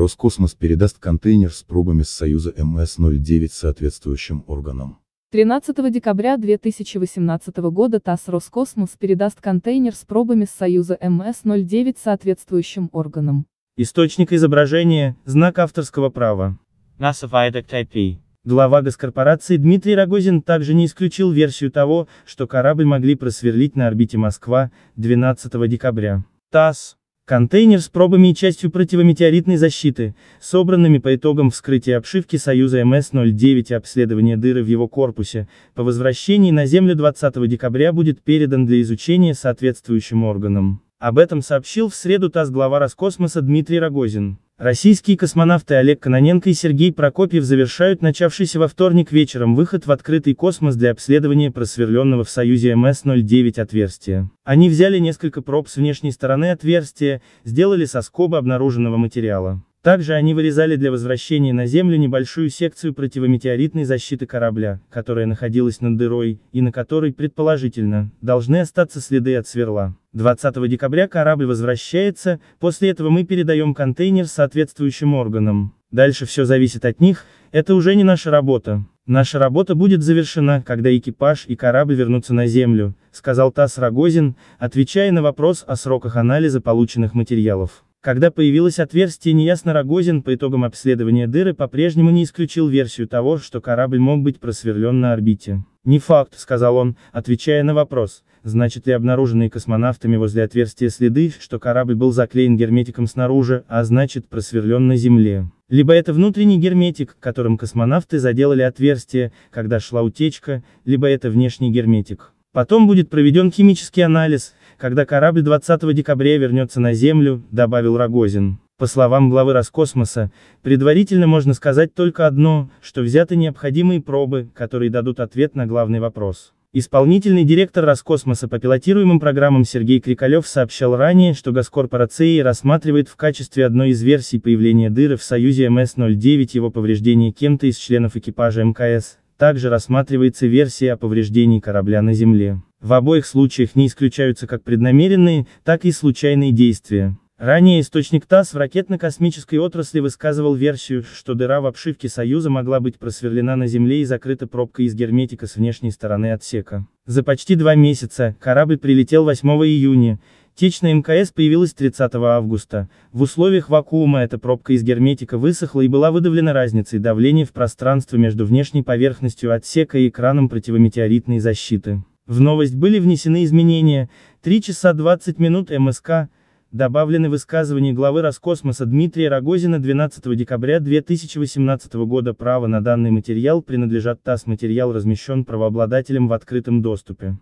Роскосмос передаст контейнер с пробами с Союза МС-09 соответствующим органам. 13 декабря 2018 года ТАСС Роскосмос передаст контейнер с пробами с Союза МС-09 соответствующим органам. Источник изображения, знак авторского права. NASA Viaduct IP. Глава госкорпорации Дмитрий Рогозин также не исключил версию того, что корабль могли просверлить на орбите Москва 12 декабря. ТАСС Контейнер с пробами и частью противометеоритной защиты, собранными по итогам вскрытия обшивки Союза МС-09 и обследования дыры в его корпусе, по возвращении на Землю 20 декабря будет передан для изучения соответствующим органам. Об этом сообщил в среду ТАСС глава Роскосмоса Дмитрий Рогозин. Российские космонавты Олег Кононенко и Сергей Прокопьев завершают начавшийся во вторник вечером выход в открытый космос для обследования просверленного в Союзе МС-09 отверстия. Они взяли несколько проб с внешней стороны отверстия, сделали соскобы обнаруженного материала. Также они вырезали для возвращения на Землю небольшую секцию противометеоритной защиты корабля, которая находилась над дырой, и на которой, предположительно, должны остаться следы от сверла. 20 декабря корабль возвращается, после этого мы передаем контейнер соответствующим органам. Дальше все зависит от них, это уже не наша работа. Наша работа будет завершена, когда экипаж и корабль вернутся на Землю, сказал ТАСС Рогозин, отвечая на вопрос о сроках анализа полученных материалов. Когда появилось отверстие неясно Рогозин по итогам обследования дыры по-прежнему не исключил версию того, что корабль мог быть просверлен на орбите. «Не факт», — сказал он, отвечая на вопрос, значит ли обнаруженные космонавтами возле отверстия следы, что корабль был заклеен герметиком снаружи, а значит просверлен на Земле. Либо это внутренний герметик, которым космонавты заделали отверстие, когда шла утечка, либо это внешний герметик. Потом будет проведен химический анализ, когда корабль 20 декабря вернется на Землю, добавил Рогозин. По словам главы Роскосмоса, предварительно можно сказать только одно, что взяты необходимые пробы, которые дадут ответ на главный вопрос. Исполнительный директор Роскосмоса по пилотируемым программам Сергей Крикалев сообщал ранее, что Госкорпорация рассматривает в качестве одной из версий появления дыры в Союзе МС-09 его повреждение кем-то из членов экипажа МКС, также рассматривается версия о повреждении корабля на Земле. В обоих случаях не исключаются как преднамеренные, так и случайные действия. Ранее источник ТАСС в ракетно-космической отрасли высказывал версию, что дыра в обшивке «Союза» могла быть просверлена на Земле и закрыта пробкой из герметика с внешней стороны отсека. За почти два месяца, корабль прилетел 8 июня, течь на МКС появилась 30 августа, в условиях вакуума эта пробка из герметика высохла и была выдавлена разницей давления в пространстве между внешней поверхностью отсека и экраном противометеоритной защиты. В новость были внесены изменения, 3 часа 20 минут МСК, добавлены высказывания главы Роскосмоса Дмитрия Рогозина 12 декабря 2018 года право на данный материал принадлежат ТАСС материал размещен правообладателем в открытом доступе.